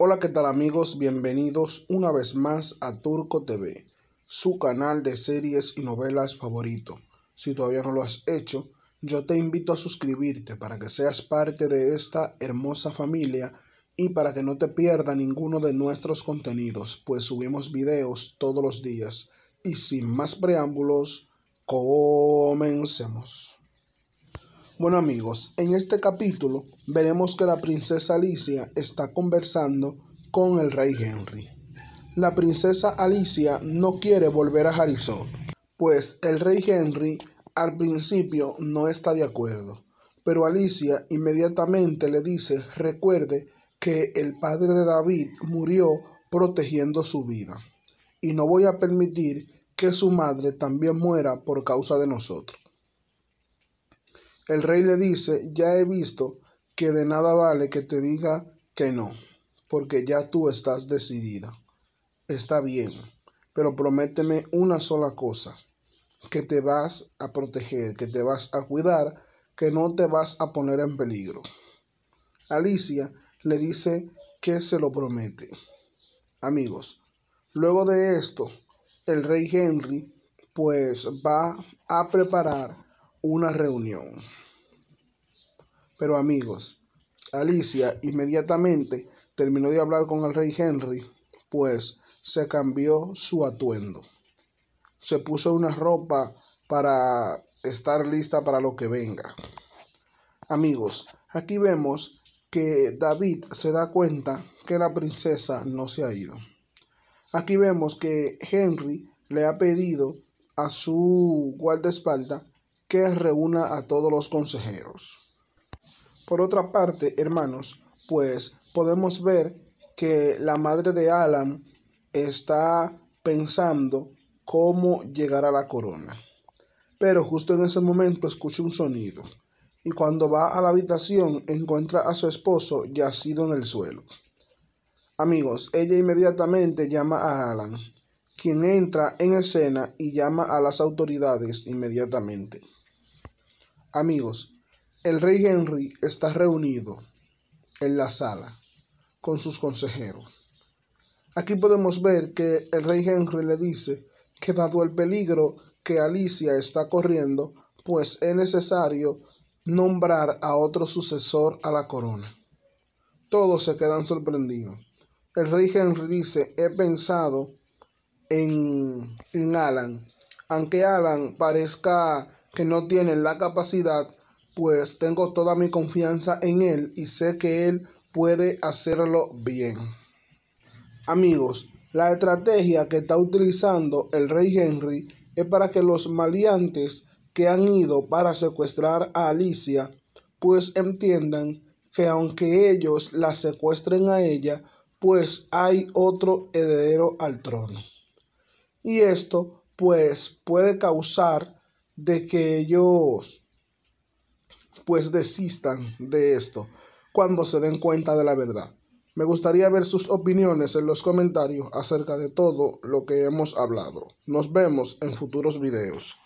Hola, ¿qué tal amigos? Bienvenidos una vez más a Turco TV, su canal de series y novelas favorito. Si todavía no lo has hecho, yo te invito a suscribirte para que seas parte de esta hermosa familia y para que no te pierda ninguno de nuestros contenidos, pues subimos videos todos los días. Y sin más preámbulos, comencemos. Bueno amigos, en este capítulo veremos que la princesa Alicia está conversando con el rey Henry. La princesa Alicia no quiere volver a Harizot, pues el rey Henry al principio no está de acuerdo, pero Alicia inmediatamente le dice recuerde que el padre de David murió protegiendo su vida, y no voy a permitir que su madre también muera por causa de nosotros. El rey le dice, ya he visto que de nada vale que te diga que no, porque ya tú estás decidida. Está bien, pero prométeme una sola cosa, que te vas a proteger, que te vas a cuidar, que no te vas a poner en peligro. Alicia le dice que se lo promete. Amigos, luego de esto, el rey Henry pues va a preparar una reunión. Pero amigos, Alicia inmediatamente terminó de hablar con el rey Henry, pues se cambió su atuendo. Se puso una ropa para estar lista para lo que venga. Amigos, aquí vemos que David se da cuenta que la princesa no se ha ido. Aquí vemos que Henry le ha pedido a su guardaespaldas que reúna a todos los consejeros. Por otra parte, hermanos, pues podemos ver que la madre de Alan está pensando cómo llegar a la corona. Pero justo en ese momento escucha un sonido y cuando va a la habitación encuentra a su esposo yacido en el suelo. Amigos, ella inmediatamente llama a Alan, quien entra en escena y llama a las autoridades inmediatamente. Amigos, el rey Henry está reunido en la sala con sus consejeros. Aquí podemos ver que el rey Henry le dice que dado el peligro que Alicia está corriendo, pues es necesario nombrar a otro sucesor a la corona. Todos se quedan sorprendidos. El rey Henry dice, he pensado en, en Alan, aunque Alan parezca que no tiene la capacidad pues tengo toda mi confianza en Él y sé que Él puede hacerlo bien. Amigos, la estrategia que está utilizando el rey Henry es para que los maleantes que han ido para secuestrar a Alicia, pues entiendan que aunque ellos la secuestren a ella, pues hay otro heredero al trono. Y esto pues puede causar de que ellos pues desistan de esto cuando se den cuenta de la verdad. Me gustaría ver sus opiniones en los comentarios acerca de todo lo que hemos hablado. Nos vemos en futuros videos.